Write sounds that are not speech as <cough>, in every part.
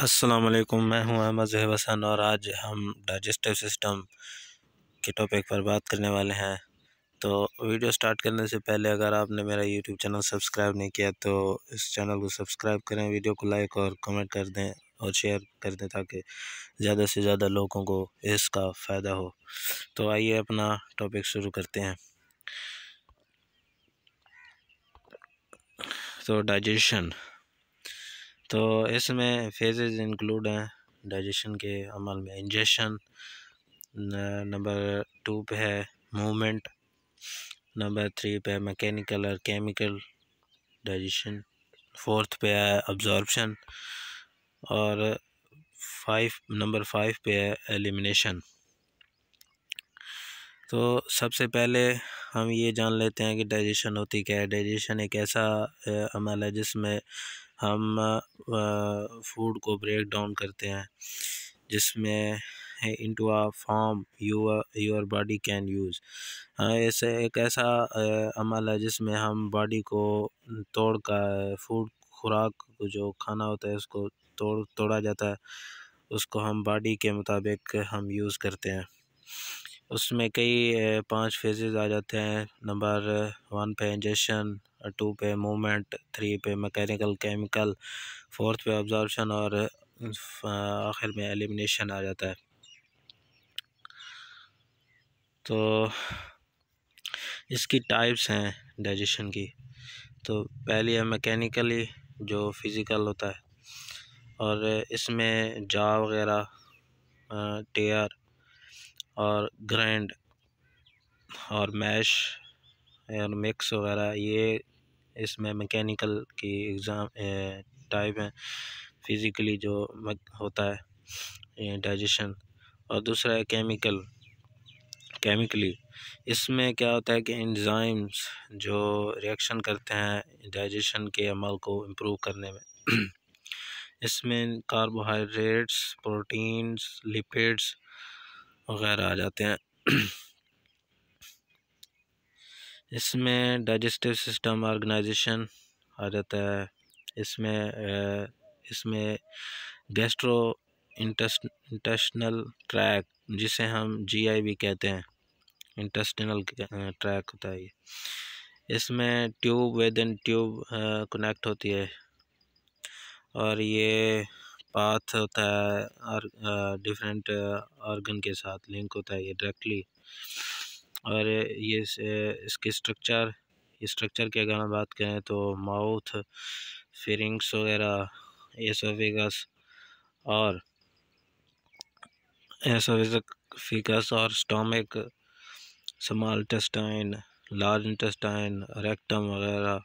वालेकुम मैं हूं अहमद जहब हसन और आज हम डाइजेस्टिव सिस्टम के टॉपिक पर बात करने वाले हैं तो वीडियो स्टार्ट करने से पहले अगर आपने मेरा यूट्यूब चैनल सब्सक्राइब नहीं किया तो इस चैनल को सब्सक्राइब करें वीडियो को लाइक और कमेंट कर दें और शेयर कर दें ताकि ज़्यादा से ज़्यादा लोगों को इसका फ़ायदा हो तो आइए अपना टॉपिक शुरू करते हैं तो डाइजेशन तो इसमें फेजेस इंक्लूड हैं डाइजेशन के अमल में इंजेशन नंबर टू पे है मूवमेंट नंबर थ्री पे है मैकेनिकल और केमिकल डाइजेशन फोर्थ पे है अब्जॉर्बशन और फाइव नंबर फाइव पे है एलिमिनेशन तो सबसे पहले हम ये जान लेते हैं कि डाइजेशन होती क्या है डाइजेशन एक ऐसा अमल है जिसमें हम फूड को ब्रेक डाउन करते हैं जिसमें into a form your body can use ऐसे एक ऐसा अमल है जिसमें हम बॉडी को तोड़ का फूड खुराक जो खाना होता है उसको तोड़ तोड़ा जाता है उसको हम बॉडी के मुताबिक हम यूज़ करते हैं उसमें कई पांच फेजेज आ जाते हैं नंबर वन पे इंजेक्शन टू पे मोमेंट थ्री पे मैकेनिकल केमिकल फोर्थ पे ऑब्जॉर्बेशन और आखिर में एलिमिनेशन आ जाता है तो इसकी टाइप्स हैं डाइजेशन की तो पहली है मैकेनिकली जो फिज़िकल होता है और इसमें जा वगैरह टेयर और ग्रैंड और मैश और मिक्स वगैरह ये इसमें मैकेनिकल की एग्ज़ाम टाइप है फिज़िकली जो होता है डाइजेशन और दूसरा है केमिकल केमिकली इसमें क्या होता है कि एंजाइम्स जो रिएक्शन करते हैं डाइजेशन के अमल को इम्प्रूव करने में <clears throat> इसमें कार्बोहाइड्रेट्स प्रोटीन्स लिपिड्स वगैरह आ जाते हैं <clears throat> इसमें डाइजेस्टिव सिस्टम ऑर्गेनाइजेशन आ जाता है इसमें इसमें गैस्ट्रो इंटेस्टनल ट्रैक जिसे हम जीआई भी कहते हैं इंटेस्टिनल ट्रैक होता है ये इसमें ट्यूब इन ट्यूब कनेक्ट होती है और ये पाथ होता है और डिफरेंट ऑर्गन के साथ लिंक होता है ये डायरेक्टली और ये इसके स्ट्रक्चर स्ट्रक्चर की अगर हम बात करें तो माउथ फिरिंग्स वगैरह एसोफिगस और फिकस और stomach small intestine large intestine rectum वगैरह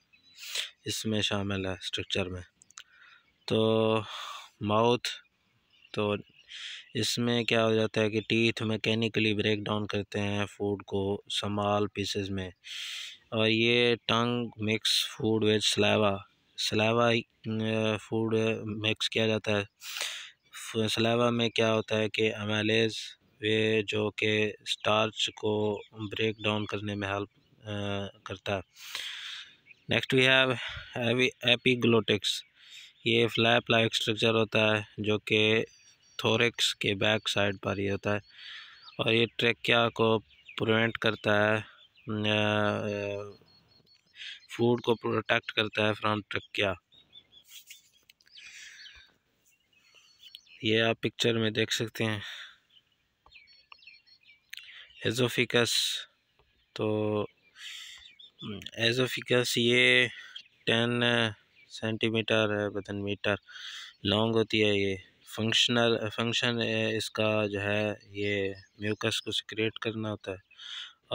इसमें शामिल है स्ट्रक्चर में तो माउथ तो इसमें क्या हो जाता है कि टीथ मैकेनिकली ब्रेक डाउन करते हैं फूड को समाल पीसेस में और ये tongue mix food with saliva saliva food mix किया जाता है सलावा में क्या होता है कि एमेलेज वे जो कि स्टार्च को ब्रेक डाउन करने में हेल्प करता है नेक्स्ट वी हैव एपीग्लोटिक्स ये फ्लैप लाइक स्ट्रक्चर होता है जो कि थोरेक्स के बैक साइड पर ही होता है और ये ट्रेकिया को प्रिवेंट करता है फूड को प्रोटेक्ट करता है फ्रॉम ट्रकिया ये आप पिक्चर में देख सकते हैं एजोफिकस तो एजोफिकस हम्म, ये टेन सेंटीमीटर है बदन मीटर लॉन्ग होती है ये फंक्शनल फंक्शन इसका जो है ये म्यूकस को सिक्रेट करना होता है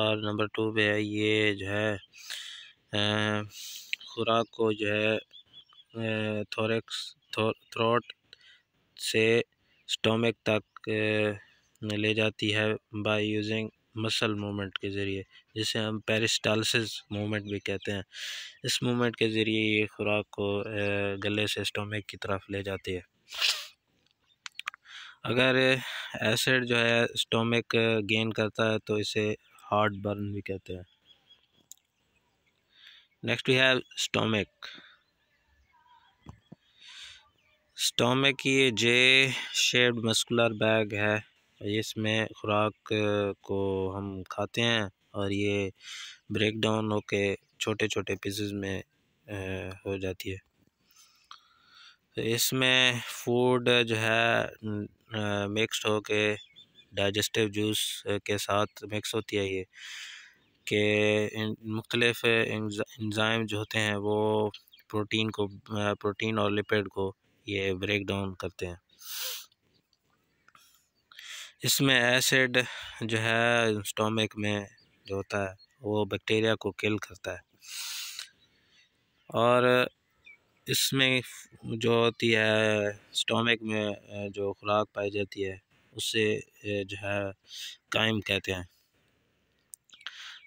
और नंबर टू पे है ये जो है खुराक को जो है थोरेक्स थ्रोट से स्टोमिक तक ले जाती है बाय यूजिंग मसल मूवमेंट के ज़रिए जिसे हम पेरिस्टालसिस मूवमेंट भी कहते हैं इस मूवमेंट के ज़रिए ये खुराक को गले से स्टोमिक की तरफ ले जाती है अगर एसिड जो है स्टोमिक गेन करता है तो इसे हार्ट बर्न भी कहते हैं next we have stomach stomach ये जे शेप्ड मस्कुलर बैग है इसमें खुराक को हम खाते हैं और ये ब्रेक डाउन होके छोटे छोटे पीसेस में हो जाती है तो इसमें फूड जो है मिक्सड हो के डाइजेस्टिव जूस के साथ मिक्स होती है ये कि मुख्तलफ इंजाइम जो होते हैं वो प्रोटीन को प्रोटीन और लिपिड को ये ब्रेक डाउन करते हैं इसमें एसिड जो है स्टोमिक में जो होता है वो बैक्टीरिया को किल करता है और इसमें जो होती है स्टोमिक में जो खुराक पाई जाती है उसे जो है कायम कहते हैं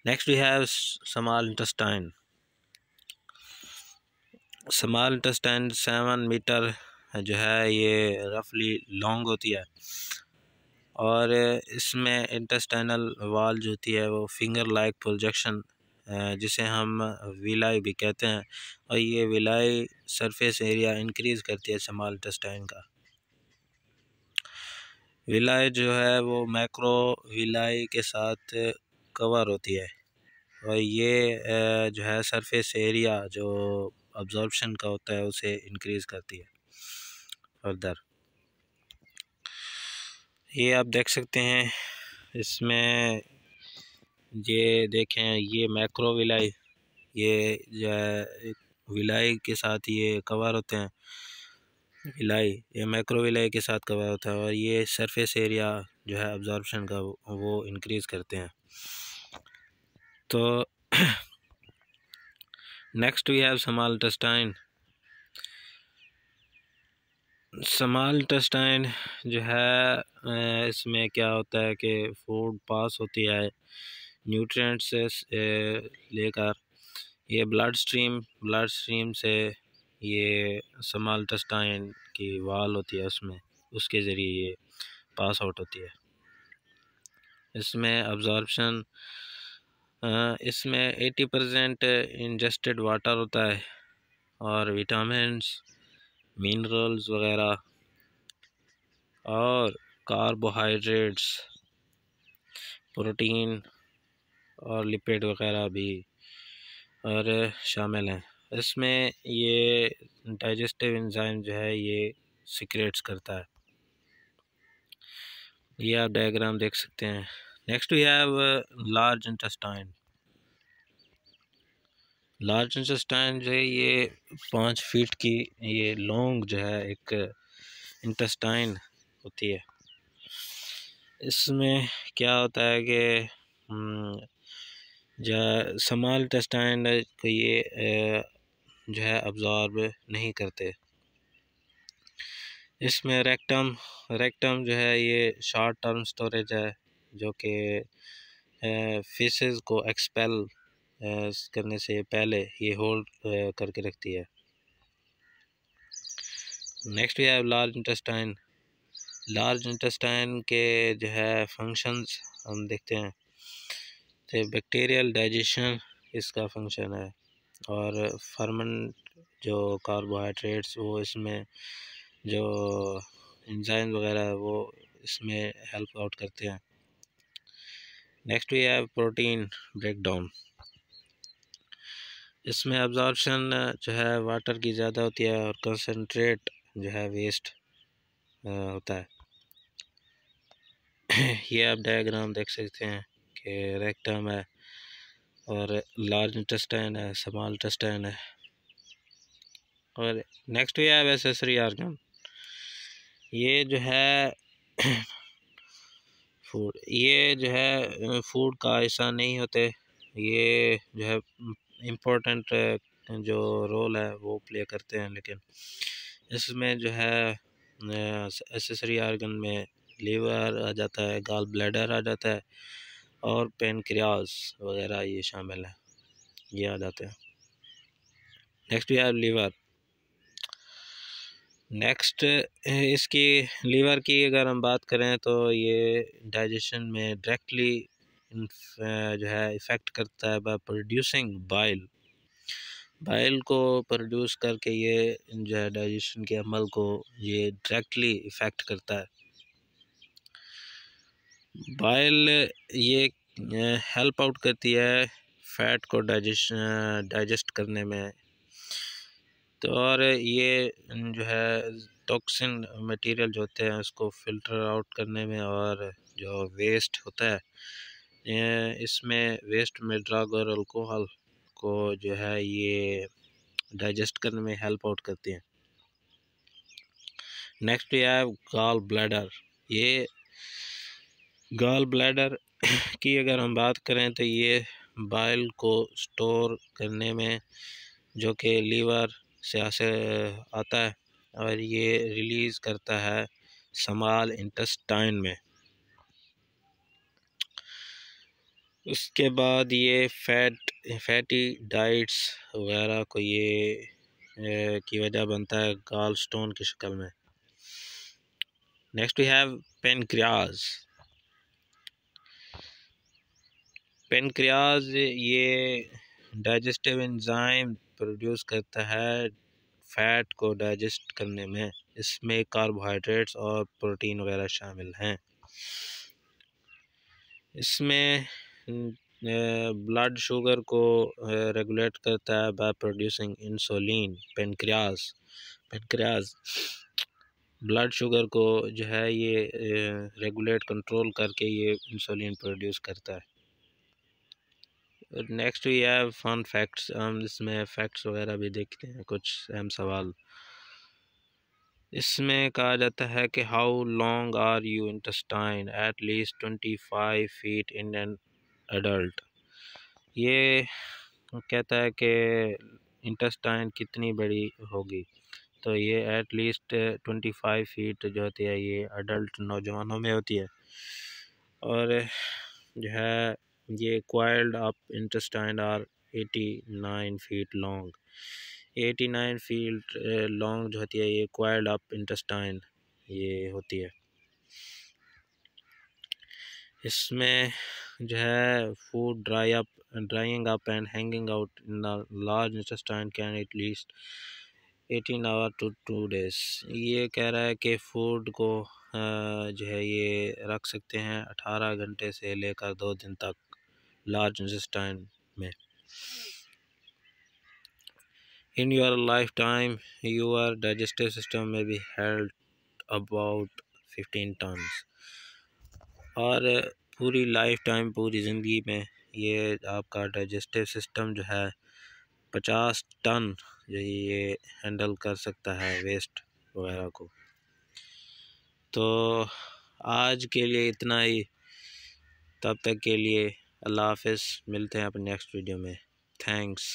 next we have small intestine small intestine seven metre जो है ये रफली लॉन्ग होती है और इसमें इंटस्टाइनल वाल जो होती है वो फिंगर लाइक प्रोजेक्शन जिसे हम विलाई भी कहते हैं और ये विलाई सरफेस एरिया इंक्रीज़ करती है समाल टेस्टाइन का विलाई जो है वो मैक्रो विलाई के साथ कवर होती है और ये जो है सरफेस एरिया जो ऑब्जॉर्बशन का होता है उसे इंक्रीज़ करती है फर्दर ये आप देख सकते हैं इसमें ये देखें ये मैक्रो विलाई ये जो है विलाई के साथ ये कवर होते हैं विलाई ये मैक्रो विलाई के साथ कवर होता है और ये सरफेस एरिया जो है ऑब्जॉर्बेशन का वो इंक्रीज़ करते हैं तो नेक्स्ट वी हैव समाल टस्टाइन समाल टस्टाइन जो है इसमें क्या होता है कि फूड पास होती है न्यूट्रिएंट्स से लेकर ये ब्लड स्ट्रीम ब्लड स्ट्रीम से ये समाल टस्टाइन की वाल होती है उसमें उसके ज़रिए ये पास आउट होती है इसमें अब्जॉर्बशन इसमें 80 परसेंट इंजस्टेड वाटर होता है और विटामिन मिनरल्स वगैरह और कार्बोहाइड्रेट्स प्रोटीन और लिपेड वगैरह भी और शामिल हैं इसमें ये डाइजेस्टिव इंजाइम जो है ये सिक्रेट्स करता है ये आप डायग्राम देख सकते हैं next we have large intestine large intestine जो है ये पाँच फीट की ये लॉन्ग जो है एक इंटेस्टाइन होती है इसमें क्या होता है कि हम्म, जहाँ समाल टेस्टाइन को ये जो है अब्ज़ॉर्ब नहीं करते इसमें रेक्टम रेक्टम जो है ये शॉर्ट टर्म स्टोरेज है जो कि फिशेस को एक्सपेल करने से पहले ये होल्ड करके रखती है next we have large intestine large intestine के जो है फंक्शंस हम देखते हैं हैं बैक्टीरियल डाइजेशन इसका फंक्शन है और फर्मन जो कार्बोहाइड्रेट्स वो इसमें जो इंजाइम वगैरह वो इसमें हेल्प आउट करते हैं next we have protein breakdown इसमें अब्जॉर्प्शन जो है वाटर की ज़्यादा होती है और कंसनट्रेट जो है वेस्ट होता है <coughs> ये आप डायग्राम देख सकते हैं के रेक्टम है और लार्ज इंटेस्टाइन है स्मॉल इंटेस्टाइन है और नेक्स्ट ये है एसेसरी आर्गन ये जो है फूड <clears throat> ये जो है फूड का ऐसा नहीं होते ये जो है इम्पोर्टेंट जो रोल है वो प्ले करते हैं लेकिन इसमें जो है एसेसरी आर्गन में लीवर आ जाता है गाल ब्लैडर आ जाता है और पेनक्रियाज वगैरह ये शामिल है ये आ जाते हैं नेक्स्ट यू लीवर नेक्स्ट इसकी लीवर की अगर हम बात करें तो ये डाइजेशन में डायरेक्टली जो है इफ़ेक्ट करता है बाय प्रोड्यूसिंग बाइल बाइल को प्रोड्यूस करके ये जो है डाइजेशन के अमल को ये डायरेक्टली इफ़ेक्ट करता है बाइल ये हेल्प आउट करती है फैट को डाइजेस्ट डाइजेस्ट करने में तो और ये जो है टॉक्सिन मटेरियल जो होते हैं उसको फिल्टर आउट करने में और जो वेस्ट होता है इसमें वेस्ट में ड्रग और अल्कोहल को जो है ये डाइजेस्ट करने में हेल्प आउट करती हैं नेक्स्ट है गाल ब्लैडर ये गाल ब्लैडर की अगर हम बात करें तो ये बाइल को स्टोर करने में जो कि लीवर से आता है और ये रिलीज़ करता है समाल इंटस्टाइन में उसके बाद ये फैट फैटी डाइट्स वगैरह को ये की वजह बनता है गाल स्टोन की शक्ल में next we have pancreas pancreas ये डाइजेस्टिव एंजाइम प्रोड्यूस करता है फैट को डाइजेस्ट करने में इसमें कार्बोहाइड्रेट्स और प्रोटीन वगैरह शामिल हैं इसमें ब्लड शुगर को रेगुलेट करता है by producing insulin pancreas pancreas blood sugar को जो है ये रेगुलेट कंट्रोल करके ये इंसुलिन प्रोड्यूस करता है और नेक्स्ट तो ये है फन फैक्ट्स हम इसमें फैक्ट्स वगैरह भी देखते हैं कुछ अहम सवाल इसमें कहा जाता है कि how long are you intestine at least twenty five feet in an adult ये कहता है कि इंटस्टाइन कितनी बड़ी होगी तो ये at least twenty five feet जो होती है ये अडल्ट नौजवानों में होती है और जो है ये coiled are eighty nine 89 long eighty 89 feet long जो होती है ये क्वाइल्ड अप इंटस्टाइन ये होती है इसमें जो है food dry up drying up and hanging out in the large intestine can at least eighteen hour to two days ये कह रहा है कि फूड को eh, जो है ये रख सकते हैं अठारह घंटे से लेकर दो दिन तक large in your lifetime in your lifetime your digestive system may be હેલ્ડેડ अबाउट 15 ટન્સ ઓર પૂરી લાઈફ ટાઈમ પૂરી જિંદગી મે યે આપકા डाइजेस्टिव સિસ્ટમ જો હે 50 ટન યહી હેન્ડલ કર સકતા હે વેસ્ટ વગેરા કો તો આજ કે લિયે اتنا ہی तब तक के लिए अल्लाह हाफ मिलते हैं अपने नेक्स्ट वीडियो में थैंक्स